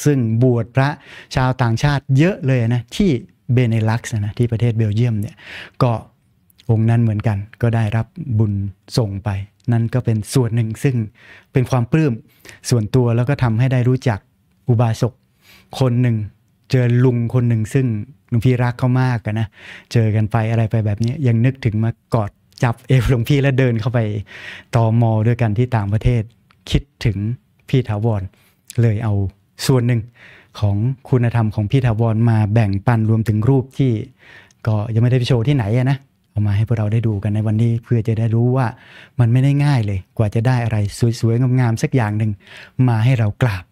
ซึ่งบวชพระชาวต่างชาติเยอะเลยนะที่เบเนลักซ์นะที่ประเทศเบลเยียมเนี่ยก็องค์นั้นเหมือนกัน ก็ได้รับบุญส่งไป นั่นก็เป็นส่วนหนึ่งซึ่งเป็นความปลื้มส่วนตัวแล้วก็ทำให้ได้รู้จักอุบาสกคนหนึ่งเจอลุงคนหนึ่งซึ่งหลวงพี่รักเขามากกันนะ เจอกันไปอะไรไปแบบนี้ยังนึกถึงมากอดจับเอฟหลวงพี่แล้วเดินเข้าไปตอมอด้วยกันที่ต่างประเทศคิดถึงพี่ถาวรเลยเอาส่วนหนึ่งของคุณธรรมของพี่ถาวรมาแบ่งปันรวมถึงรูปที่ก็ยังไม่ได้ไปโชว์ที่ไหนนะเอามาให้พวกเราได้ดูกันในวันนี้ เพื่อจะได้รู้ว่ามันไม่ได้ง่ายเลยกว่าจะได้อะไรสวยๆงามๆสักอย่างหนึ่งมาให้เรากราบ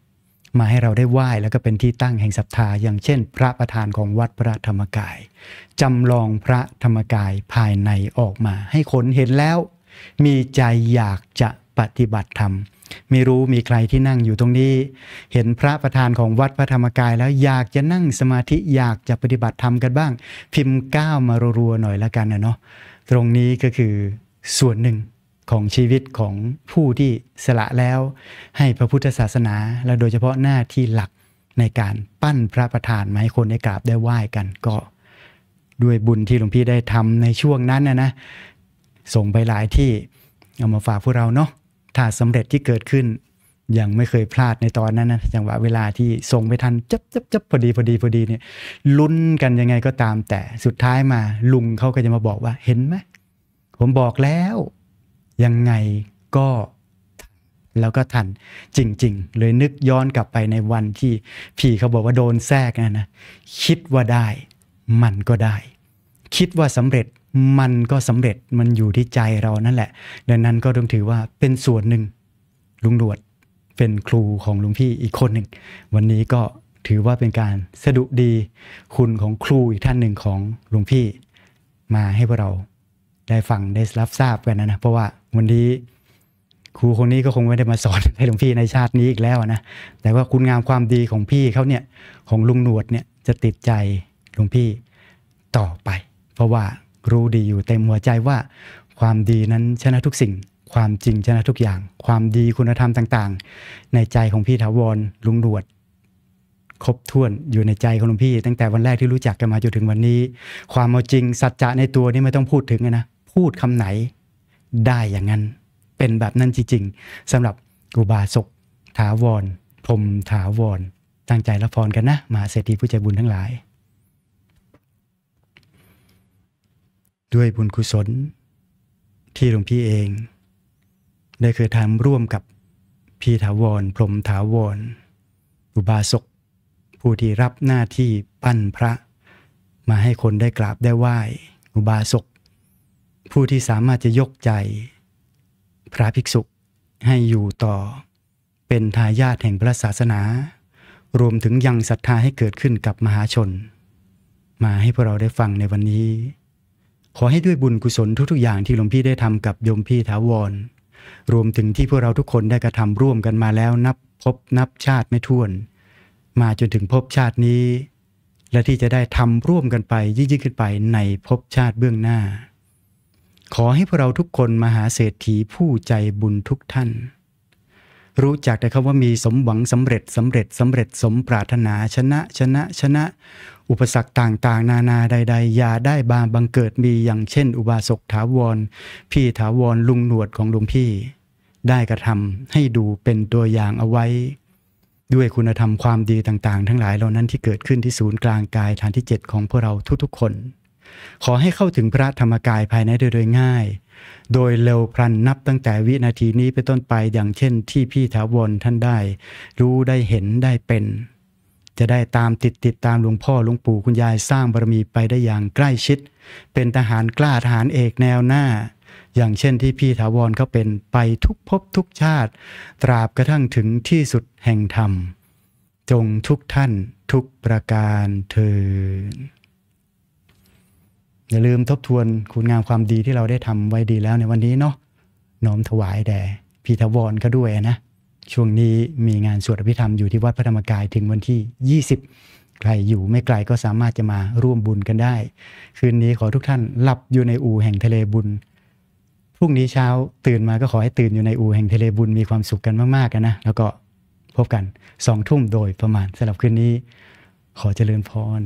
มาให้เราได้ไหว้แล้วก็เป็นที่ตั้งแห่งศรัทธาอย่างเช่นพระประธานของวัดพระธรรมกาย จำลองพระธรรมกายภายในออกมา ให้คนเห็นแล้ว มีใจอยากจะปฏิบัติธรรมไม่รู้มีใครที่นั่งอยู่ตรงนี้ เห็นพระประธานของวัดพระธรรมกายแล้วอยากจะนั่งสมาธิอยากจะปฏิบัติธรรมกันบ้าง พิมพ์ก้าวมารัวๆหน่อยละกันนะเนาะตรงนี้ก็คือส่วนหนึ่งของชีวิตของผู้ที่สละแล้ว ให้พระพุทธศาสนา และโดยเฉพาะหน้าที่หลักในการปั้นพระประธานมาให้คนได้กราบได้ไหว้กันก็ด้วยบุญที่หลวงพี่ได้ทำในช่วงนั้นนะนะ ส่งไปหลายที่ เอามาฝากพวกเราเนาะถ้าสำเร็จที่เกิดขึ้น ยังไม่เคยพลาดในตอนนั้นนะจังหวะเวลาที่ส่งไปทันจับจับจับพอดีพอดีพอดีเนี่ยลุ้นกันยังไงก็ตามแต่สุดท้ายมาลุงเขาก็จะมาบอกว่าเห็นไหมผมบอกแล้วยังไงก็แล้วก็ทันจริงๆ เลยนึกย้อนกลับไปในวันที่ พี่เขาบอกว่าโดนแทรกนะนะคิดว่าได้มันก็ได้ คิดว่าสำเร็จมันก็สำเร็จมันอยู่ที่ใจเรานั่นแหละ ดังนั้นก็ต้องถือว่าเป็นส่วนหนึ่งลุงดวดเป็นครูของลุงพี่อีกคนหนึ่งวันนี้ก็ถือว่าเป็นการสะดุดีคุณของครูอีกท่านหนึ่งของลุงพี่มาให้พวกเราได้ฟังได้รับทราบ กันนะนะเพราะว่าวันนี้ครูคนนี้ก็คงไม่ได้มาสอนให้หลวงพี่ในชาตินี้อีกแล้วนะแต่ว่าคุณงามความดีของพี่เขาเนี่ยของลุงหนวดเนี่ยจะติดใจหลวงพี่ต่อไป เพราะว่ารู้ดีอยู่เต็มหัวใจว่า ความดีนั้นชนะทุกสิ่งความจริงชนะทุกอย่าง ความดีคุณธรรมต่าง ๆ ในใจของพี่ถาวรลุงหนวดครบถ้วนอยู่ในใจของหลวงพี่ตั้งแต่วันแรกที่รู้จักกันมาจนถึงวันนี้ ความเอาจริงสัจจะในตัวนี่ไม่ต้องพูดถึงนะ พูดคำไหนได้อย่างนั้นเป็นแบบนั้นจริงๆสำหรับกุบาศก ถาวร พรมถาวร ตั้งใจละพรกันนะ มาเศรษฐีผู้ใจบุญทั้งหลาย ด้วยบุญกุศล ที่หลวงพี่เอง ได้เคยทำร่วมกับพี่ถาวรพรมถาวรอุบาสกผู้ที่รับหน้าที่ปั้นพระ มาให้คนได้กราบได้ไหว้ อุบาสก ผู้ที่สามารถจะยกใจ พระภิกษุให้อยู่ต่อ เป็นทายาทแห่งพระศาสนา รวมถึงยังศรัทธาให้เกิดขึ้นกับมหาชน มาให้พวกเราได้ฟังในวันนี้ ขอให้ด้วยบุญกุศลทุก ๆอย่างที่หลวงพี่ได้ทำกับโยมพี่ถาวร รวมถึงที่พวกเราทุกคนได้กระทำร่วมกันมาแล้วนับพบนับชาติไม่ถ้วนมาจนถึงภพชาตินี้ และที่จะได้ทำร่วมกันไป ยิ่ง ยิ่ง ขึ้นไปในภพชาติเบื้องหน้า ขอให้พวกเราทุกคนมหาเศรษฐีผู้ใจบุญทุกท่าน รู้จักแต่คำว่ามีสมหวังสำเร็จสำเร็จสำเร็จสมปรารถนาชนะชนะชนะ อุปสรรคต่างๆ นานาใดๆอย่าได้บาบังเกิดมีอย่างเช่นอุบาสกถาวร พี่ถาวรลุงหนวดของลุงพี่ ได้กระทำให้ดูเป็นตัวอย่างเอาไว้ด้วยคุณธรรมความดีต่าง ๆ ทั้งหลายเหล่านั้นที่เกิดขึ้นที่ศูนย์กลางกายฐานที่ 7 ของพวกเราทุกๆ คน ขอให้เข้าถึงพระธรรมกายภายในโดยง่าย โดยเร็วพลันนับตั้งแต่วินาทีนี้ไปต้นไปอย่างเช่นที่พี่ถาวรท่านได้ รู้ได้เห็นได้เป็น จะได้ตามติดติดตามหลวงพ่อหลวงปู่คุณยายสร้างบารมีไปได้อย่างใกล้ชิด เป็นทหารกล้าทหารเอกแนวหน้าอย่างเช่นที่พี่ถาวรเขาเป็นไปทุกภพทุกชาติ ตราบกระทั่งถึงที่สุดแห่งธรรม จงทุกท่าน ทุกประการเถิดอย่าลืมทบทวน คุณงามความดีที่เราได้ทำไว้ดีแล้วในวันนี้เนาะน้อมถวายแด่พีทวรก็ด้วยนะช่วงนี้มีงานสวดอภิธรรมอยู่ที่วัดพระธรรมกายถึงวันที่ 20 ใครอยู่ไม่ไกลก็สามารถจะมาร่วมบุญกันได้ คืนนี้ขอทุกท่านหลับอยู่ในอู่แห่งทะเลบุญพรุ่งนี้เช้าตื่นมาก็ขอให้ตื่นอยู่ในอูแห่งเทเลบุญมีความสุขกันมากๆกันนะแล้วก็พบกันสองทุ่มโดยประมาณสำหรับคืนนี้ขอเจริญพร